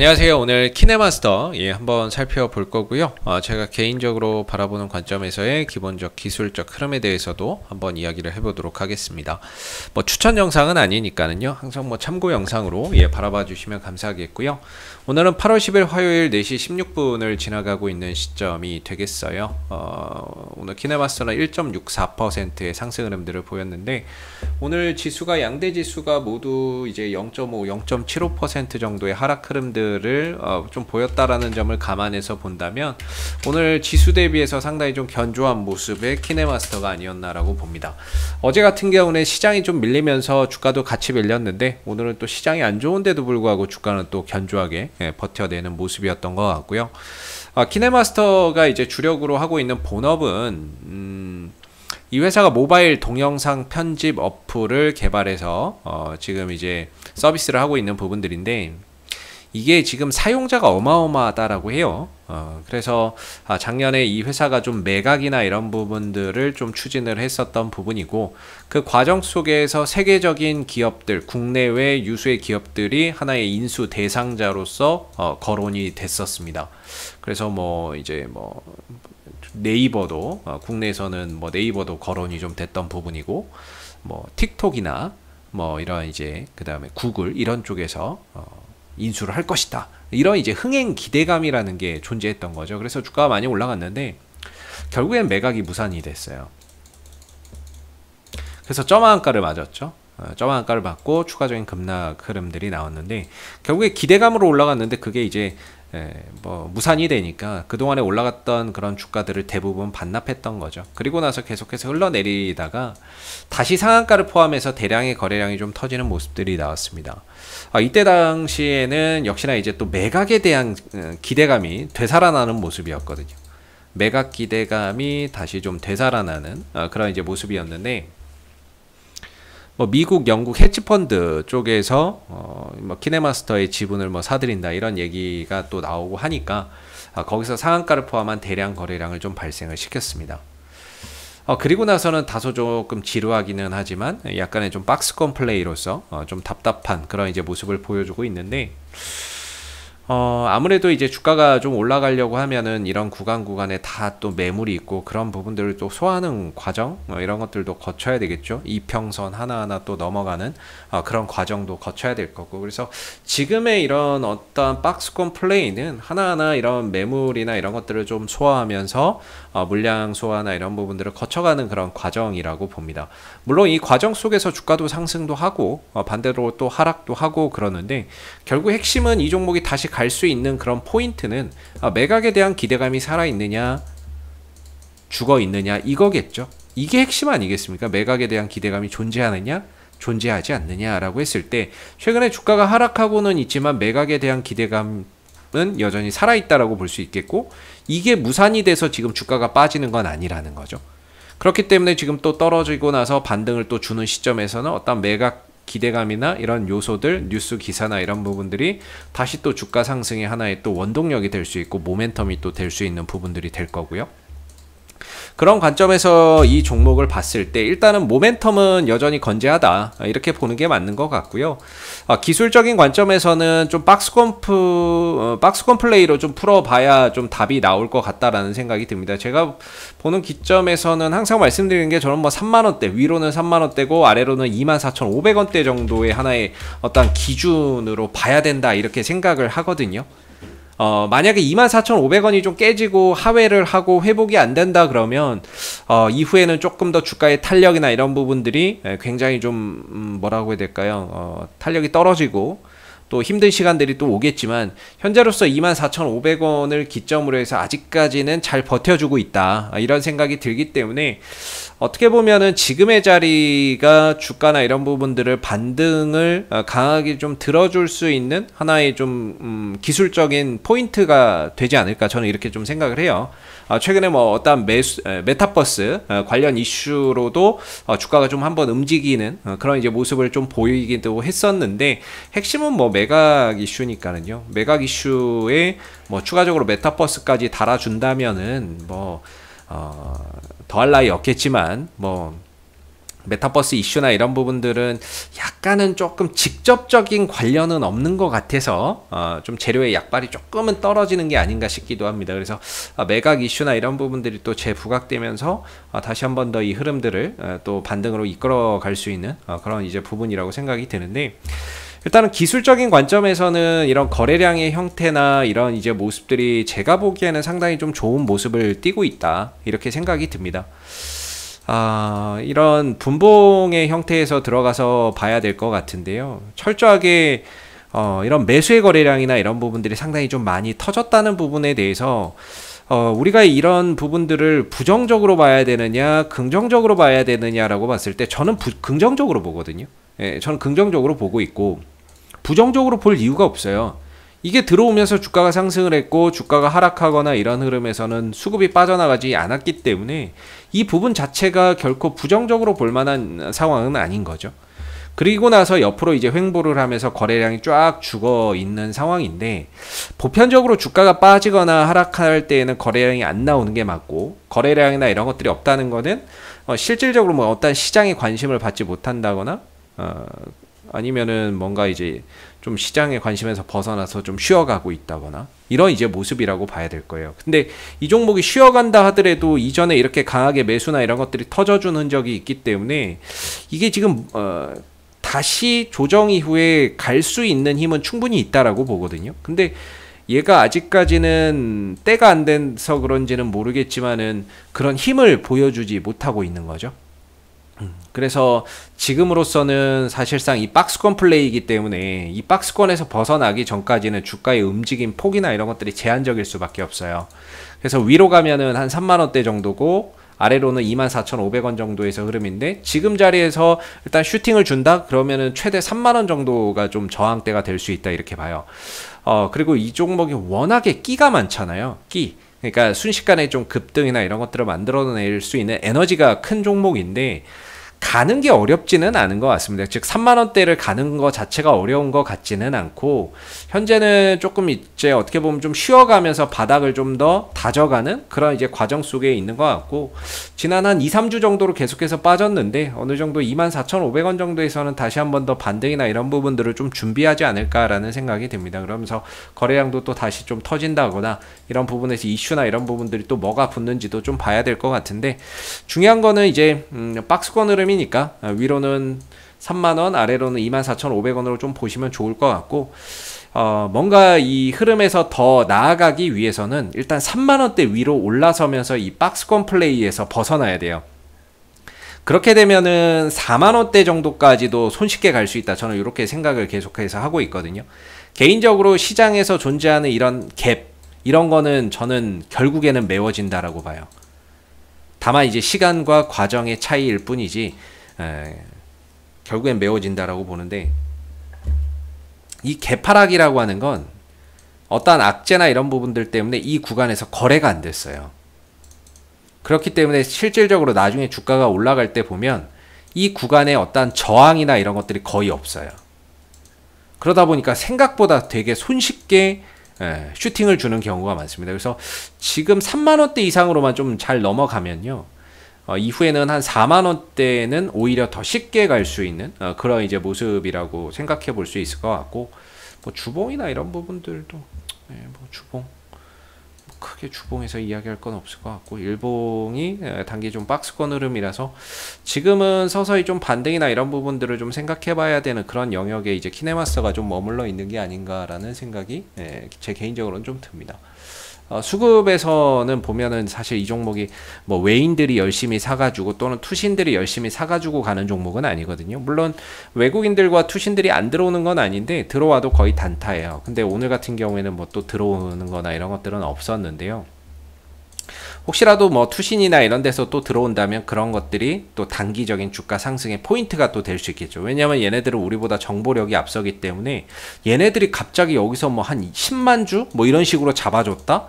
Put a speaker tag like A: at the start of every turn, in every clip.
A: 안녕하세요. 오늘 키네마스터 예, 한번 살펴볼 거고요. 아, 제가 개인적으로 바라보는 관점에서의 기본적 기술적 흐름에 대해서도 한번 이야기를 해보도록 하겠습니다. 뭐 추천 영상은 아니니까는요. 항상 뭐 참고 영상으로 예, 바라봐 주시면 감사하겠고요. 오늘은 8월 10일 화요일 4시 16분을 지나가고 있는 시점이 되겠어요. 어, 오늘 키네마스는 터 1.64%의 상승 흐름들을 보였는데 오늘 지수가 양대 지수가 모두 이제 0.5, 0.75% 정도의 하락 흐름들을 어, 좀 보였다라는 점을 감안해서 본다면 오늘 지수 대비해서 상당히 좀 견조한 모습의 키네마스터가 아니었나라고 봅니다. 어제 같은 경우는 시장이 좀 밀리면서 주가도 같이 밀렸는데 오늘은 또 시장이 안 좋은데도 불구하고 주가는 또 견조하게 예, 버텨내는 모습이었던 것 같고요. 아, 키네마스터가 이제 주력으로 하고 있는 본업은 음, 이 회사가 모바일 동영상 편집 어플을 개발해서 어, 지금 이제 서비스를 하고 있는 부분들인데 이게 지금 사용자가 어마어마하다라고 해요. 어, 그래서 아, 작년에 이 회사가 좀 매각이나 이런 부분들을 좀 추진을 했었던 부분이고 그 과정 속에서 세계적인 기업들 국내외 유수의 기업들이 하나의 인수 대상자로서 어, 거론이 됐었습니다. 그래서 뭐 이제 뭐 네이버도 어, 국내에서는 뭐 네이버도 거론이 좀 됐던 부분이고 뭐 틱톡이나 뭐 이런 이제 그 다음에 구글 이런 쪽에서 어, 인수를 할 것이다. 이런 이제 흥행 기대감이라는 게 존재했던 거죠. 그래서 주가가 많이 올라갔는데 결국엔 매각이 무산이 됐어요. 그래서 점화한가를 맞았죠. 어, 점화한가를 받고 추가적인 급락 흐름들이 나왔는데 결국에 기대감으로 올라갔는데 그게 이제 예, 뭐 무산이 되니까 그동안에 올라갔던 그런 주가들을 대부분 반납했던 거죠. 그리고 나서 계속해서 흘러내리다가 다시 상한가를 포함해서 대량의 거래량이 좀 터지는 모습들이 나왔습니다. 아, 이때 당시에는 역시나 이제 또 매각에 대한 어, 기대감이 되살아나는 모습이었거든요. 매각 기대감이 다시 좀 되살아나는 아, 그런 이제 모습이었는데 뭐 미국, 영국 해치펀드 쪽에서 어, 뭐 키네마스터의 지분을 뭐 사들인다 이런 얘기가 또 나오고 하니까 아, 거기서 상한가를 포함한 대량 거래량을 좀 발생을 시켰습니다. 어, 그리고 나서는 다소 조금 지루하기는 하지만 약간의 좀 박스권 플레이로서 어, 좀 답답한 그런 이제 모습을 보여주고 있는데 어, 아무래도 이제 주가가 좀 올라가려고 하면은 이런 구간 구간에 다 또 매물이 있고 그런 부분들을 또 소화하는 과정 어, 이런 것들도 거쳐야 되겠죠. 이평선 하나하나 또 넘어가는 어, 그런 과정도 거쳐야 될 거고 그래서 지금의 이런 어떤 박스권 플레이는 하나하나 이런 매물이나 이런 것들을 좀 소화하면서 어, 물량 소화나 이런 부분들을 거쳐가는 그런 과정이라고 봅니다. 물론 이 과정 속에서 주가도 상승도 하고 어, 반대로 또 하락도 하고 그러는데 결국 핵심은 이 종목이 다시 갈 갈수 있는 그런 포인트는 아, 매각에 대한 기대감이 살아있느냐 죽어 있느냐 이거겠죠. 이게 핵심 아니겠습니까? 매각에 대한 기대감이 존재하느냐 존재하지 않느냐라고 했을 때 최근에 주가가 하락하고는 있지만 매각에 대한 기대감은 여전히 살아있다라고 볼 수 있겠고 이게 무산이 돼서 지금 주가가 빠지는 건 아니라는 거죠. 그렇기 때문에 지금 또 떨어지고 나서 반등을 또 주는 시점에서는 어떤 매각 기대감이나 이런 요소들, 뉴스 기사나 이런 부분들이 다시 또 주가 상승의 하나의 또 원동력이 될 수 있고 모멘텀이 또 될 수 있는 부분들이 될 거고요. 그런 관점에서 이 종목을 봤을 때 일단은 모멘텀은 여전히 건재하다 이렇게 보는 게 맞는 것 같고요. 아, 기술적인 관점에서는 좀박스컴프 어, 박스권 플레이로 좀 풀어봐야 좀 답이 나올 것 같다라는 생각이 듭니다. 제가 보는 기점에서는 항상 말씀드리는 게 저는 뭐 3만 원대 위로는 3만 원대고 아래로는 24,500원대 정도의 하나의 어떤 기준으로 봐야 된다 이렇게 생각을 하거든요. 어, 만약에 24,500원이 좀 깨지고 하회를 하고 회복이 안 된다 그러면 어, 이후에는 조금 더 주가의 탄력이나 이런 부분들이 예, 굉장히 좀 음, 뭐라고 해야 될까요? 어, 탄력이 떨어지고 또 힘든 시간들이 또 오겠지만 현재로서 24,500원을 기점으로 해서 아직까지는 잘 버텨주고 있다 아, 이런 생각이 들기 때문에 어떻게 보면은 지금의 자리가 주가나 이런 부분들을 반등을 아, 강하게 좀 들어줄 수 있는 하나의 좀 음, 기술적인 포인트가 되지 않을까 저는 이렇게 좀 생각을 해요. 아, 최근에 뭐 어떤 매수, 메타버스 어, 관련 이슈로도 어, 주가가 좀 한번 움직이는 어, 그런 이제 모습을 좀 보이기도 했었는데 핵심은 뭐 매각 이슈니까는요. 매각 이슈에 뭐 추가적으로 메타버스까지 달아준다면은 뭐 어, 더할 나위 없겠지만 뭐 메타버스 이슈나 이런 부분들은 약간은 조금 직접적인 관련은 없는 것 같아서 어, 좀 재료의 약발이 조금은 떨어지는 게 아닌가 싶기도 합니다. 그래서 어, 매각 이슈나 이런 부분들이 또 재부각되면서 아, 다시 한 번 더 이 흐름들을 아, 또 반등으로 이끌어갈 수 있는 그런 이제 부분이라고 생각이 드는데. 일단은 기술적인 관점에서는 이런 거래량의 형태나 이런 이제 모습들이 제가 보기에는 상당히 좀 좋은 모습을 띠고 있다 이렇게 생각이 듭니다. 아, 이런 분봉의 형태에서 들어가서 봐야 될 것 같은데요. 철저하게 어, 이런 매수의 거래량이나 이런 부분들이 상당히 좀 많이 터졌다는 부분에 대해서 어, 우리가 이런 부분들을 부정적으로 봐야 되느냐, 긍정적으로 봐야 되느냐라고 봤을 때 저는 부, 긍정적으로 보거든요. 예, 저는 긍정적으로 보고 있고 부정적으로 볼 이유가 없어요. 이게 들어오면서 주가가 상승을 했고 주가가 하락하거나 이런 흐름에서는 수급이 빠져나가지 않았기 때문에 이 부분 자체가 결코 부정적으로 볼 만한 상황은 아닌 거죠. 그리고 나서 옆으로 이제 횡보를 하면서 거래량이 쫙 죽어 있는 상황인데 보편적으로 주가가 빠지거나 하락할 때에는 거래량이 안 나오는 게 맞고 거래량이나 이런 것들이 없다는 거는 어 실질적으로 뭐 어떤 시장에 관심을 받지 못한다거나 어 아니면은 뭔가 이제 좀 시장에 관심에서 벗어나서 좀 쉬어가고 있다거나 이런 이제 모습이라고 봐야 될 거예요. 근데 이 종목이 쉬어간다 하더라도 이전에 이렇게 강하게 매수나 이런 것들이 터져준 흔적이 있기 때문에 이게 지금 어, 다시 조정 이후에 갈 수 있는 힘은 충분히 있다라고 보거든요. 근데 얘가 아직까지는 때가 안 돼서 그런지는 모르겠지만은 그런 힘을 보여주지 못하고 있는 거죠. 그래서 지금으로서는 사실상 이 박스권 플레이이기 때문에 이 박스권에서 벗어나기 전까지는 주가의 움직임 폭이나 이런 것들이 제한적일 수밖에 없어요. 그래서 위로 가면은 한 3만 원대 정도고 아래로는 24,500원 정도에서 흐름인데 지금 자리에서 일단 슈팅을 준다 그러면은 최대 3만 원 정도가 좀 저항대가 될 수 있다 이렇게 봐요. 어 그리고 이 종목이 워낙에 끼가 많잖아요. 끼. 그러니까 순식간에 좀 급등이나 이런 것들을 만들어낼 수 있는 에너지가 큰 종목인데 가는 게 어렵지는 않은 것 같습니다. 즉 3만 원대를 가는 것 자체가 어려운 것 같지는 않고 현재는 조금 이제 어떻게 보면 좀 쉬어가면서 바닥을 좀 더 다져가는 그런 이제 과정 속에 있는 것 같고 지난 한 2, 3주 정도로 계속해서 빠졌는데 어느 정도 24,500원 정도에서는 다시 한 번 더 반등이나 이런 부분들을 좀 준비하지 않을까라는 생각이 듭니다. 그러면서 거래량도 또 다시 좀 터진다거나 이런 부분에서 이슈나 이런 부분들이 또 뭐가 붙는지도 좀 봐야 될 것 같은데 중요한 거는 이제 음 박스권 흐름이 3이니까 아, 위로는 3만원 아래로는 24,500원으로 좀 보시면 좋을 것 같고 어, 뭔가 이 흐름에서 더 나아가기 위해서는 일단 3만원대 위로 올라서면서 이 박스권 플레이에서 벗어나야 돼요. 그렇게 되면은 4만원대 정도까지도 손쉽게 갈 수 있다. 저는 이렇게 생각을 계속해서 하고 있거든요. 개인적으로 시장에서 존재하는 이런 갭, 이런 거는 저는 결국에는 메워진다라고 봐요. 다만 이제 시간과 과정의 차이일 뿐이지 에, 결국엔 메워진다라고 보는데 이 개파락이라고 하는 건 어떠한 악재나 이런 부분들 때문에 이 구간에서 거래가 안 됐어요. 그렇기 때문에 실질적으로 나중에 주가가 올라갈 때 보면 이 구간에 어떠한 저항이나 이런 것들이 거의 없어요. 그러다 보니까 생각보다 되게 손쉽게 예, 슈팅을 주는 경우가 많습니다. 그래서 지금 3만 원대 이상으로만 좀 잘 넘어가면요. 어, 이후에는 한 4만 원대는 오히려 더 쉽게 갈 수 있는 어, 그런 이제 모습이라고 생각해 볼 수 있을 것 같고 뭐 주봉이나 이런 부분들도 예, 뭐 주봉 크게 주봉에서 이야기할 건 없을 것 같고 일봉이 단기 좀 박스권 흐름이라서 지금은 서서히 좀 반등이나 이런 부분들을 좀 생각해봐야 되는 그런 영역에 이제 키네마스가 좀 머물러 있는 게 아닌가라는 생각이 제 개인적으로는 좀 듭니다. 어, 수급에서는 보면은 사실 이 종목이 뭐 외인들이 열심히 사가지고 또는 투신들이 열심히 사가지고 가는 종목은 아니거든요. 물론 외국인들과 투신들이 안 들어오는 건 아닌데 들어와도 거의 단타예요. 근데 오늘 같은 경우에는 뭐 또 들어오는 거나 이런 것들은 없었는데요. 혹시라도 뭐 투신이나 이런 데서 또 들어온다면 그런 것들이 또 단기적인 주가 상승의 포인트가 또 될 수 있겠죠. 왜냐하면 얘네들은 우리보다 정보력이 앞서기 때문에 얘네들이 갑자기 여기서 뭐 한 10만 주? 뭐 이런 식으로 잡아줬다?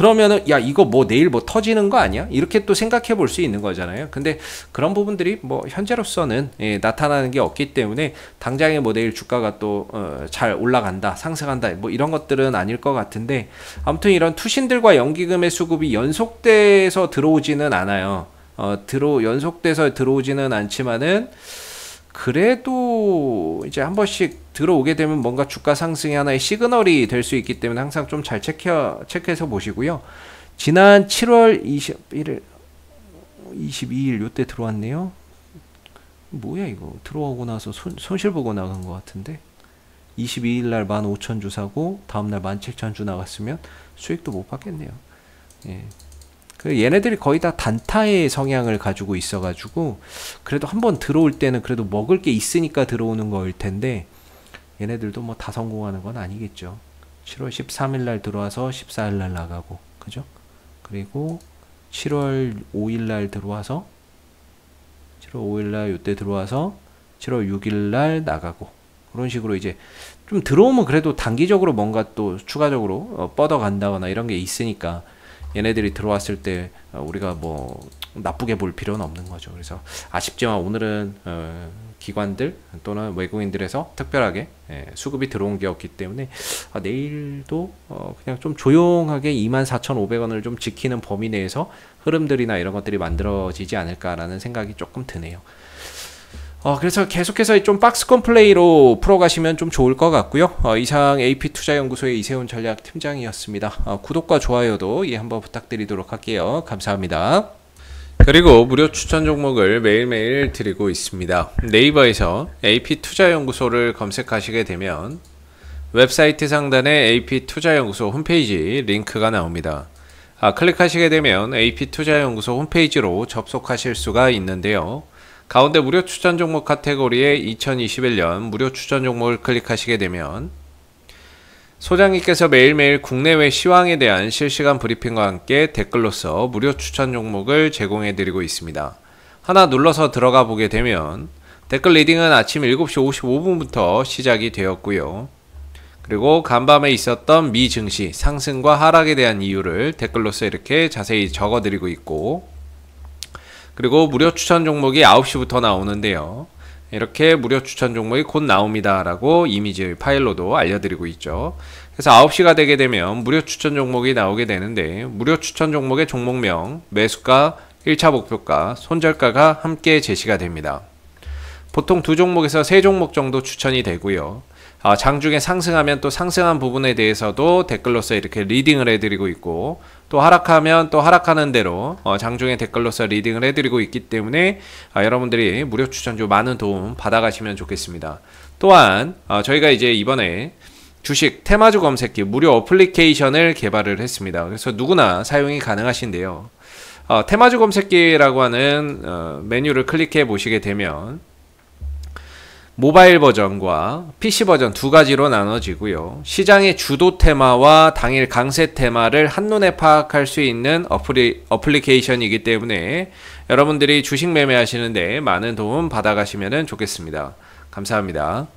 A: 그러면은 야 이거 뭐 내일 뭐 터지는 거 아니야? 이렇게 또 생각해 볼 수 있는 거잖아요. 근데 그런 부분들이 뭐 현재로서는 예, 나타나는 게 없기 때문에 당장에 뭐 내일 주가가 또잘 어, 올라간다, 상승한다 뭐 이런 것들은 아닐 것 같은데 아무튼 이런 투신들과 연기금의 수급이 연속돼서 들어오지는 않아요. 어, 들어 연속돼서 들어오지는 않지만은 그래도 이제 한 번씩 들어오게 되면 뭔가 주가 상승의 하나의 시그널이 될 수 있기 때문에 항상 좀 잘 체크, 체크해서 보시고요. 지난 7월 21일, 22일 요때 들어왔네요. 뭐야 이거 들어오고 나서 손, 손실 보고 나간 것 같은데 22일 날 15,000주 사고 다음날 17,000주 나갔으면 수익도 못 받겠네요. 예. 그 얘네들이 거의 다 단타의 성향을 가지고 있어가지고 그래도 한번 들어올 때는 그래도 먹을 게 있으니까 들어오는 거일 텐데 얘네들도 뭐 다 성공하는 건 아니겠죠. 7월 13일 날 들어와서 14일 날 나가고 그죠? 그리고 7월 5일 날 들어와서 7월 5일 날 요때 들어와서 7월 6일 날 나가고 그런 식으로 이제 좀 들어오면 그래도 단기적으로 뭔가 또 추가적으로 어, 뻗어간다거나 이런 게 있으니까 얘네들이 들어왔을 때 어, 우리가 뭐 나쁘게 볼 필요는 없는 거죠. 그래서 아쉽지만 오늘은 어, 기관들 또는 외국인들에서 특별하게 예, 수급이 들어온 게 없기 때문에 아, 내일도 어, 그냥 좀 조용하게 24,500원을 좀 지키는 범위 내에서 흐름들이나 이런 것들이 만들어지지 않을까라는 생각이 조금 드네요. 어, 그래서 계속해서 좀 박스권 플레이로 풀어가시면 좀 좋을 것 같고요. 어, 이상 AP투자연구소의 이세훈 전략팀장이었습니다. 어, 구독과 좋아요도 예 한번 부탁드리도록 할게요. 감사합니다. 그리고 무료 추천 종목을 매일매일 드리고 있습니다. 네이버에서 AP투자연구소를 검색하시게 되면 웹사이트 상단에 AP투자연구소 홈페이지 링크가 나옵니다. 아, 클릭하시게 되면 AP투자연구소 홈페이지로 접속하실 수가 있는데요. 가운데 무료 추천 종목 카테고리에 2021년 무료 추천 종목을 클릭하시게 되면 소장님께서 매일매일 국내외 시황에 대한 실시간 브리핑과 함께 댓글로서 무료 추천 종목을 제공해 드리고 있습니다. 하나 눌러서 들어가 보게 되면 댓글 리딩은 아침 7시 55분부터 시작이 되었고요. 그리고 간밤에 있었던 미 증시 상승과 하락에 대한 이유를 댓글로서 이렇게 자세히 적어 드리고 있고 그리고 무료 추천 종목이 9시부터 나오는데요. 이렇게 무료 추천 종목이 곧 나옵니다라고 이미지 파일로도 알려드리고 있죠. 그래서 9시가 되게 되면 무료 추천 종목이 나오게 되는데 무료 추천 종목의 종목명, 매수가, 1차 목표가, 손절가가 함께 제시가 됩니다. 보통 두 종목에서 세 종목 정도 추천이 되고요. 어, 장중에 상승하면 또 상승한 부분에 대해서도 댓글로서 이렇게 리딩을 해드리고 있고 또 하락하면 또 하락하는 대로 어, 장중에 댓글로서 리딩을 해드리고 있기 때문에 어, 여러분들이 무료 추천주 많은 도움 받아가시면 좋겠습니다. 또한 어, 저희가 이제 이번에 주식 테마주 검색기 무료 어플리케이션을 개발을 했습니다. 그래서 누구나 사용이 가능하신데요. 어, 테마주 검색기라고 하는 어, 메뉴를 클릭해 보시게 되면 모바일 버전과 PC 버전 두 가지로 나눠지고요. 시장의 주도 테마와 당일 강세 테마를 한눈에 파악할 수 있는 어플이, 어플리케이션이기 때문에 여러분들이 주식 매매하시는데 많은 도움 받아가시면 좋겠습니다. 감사합니다.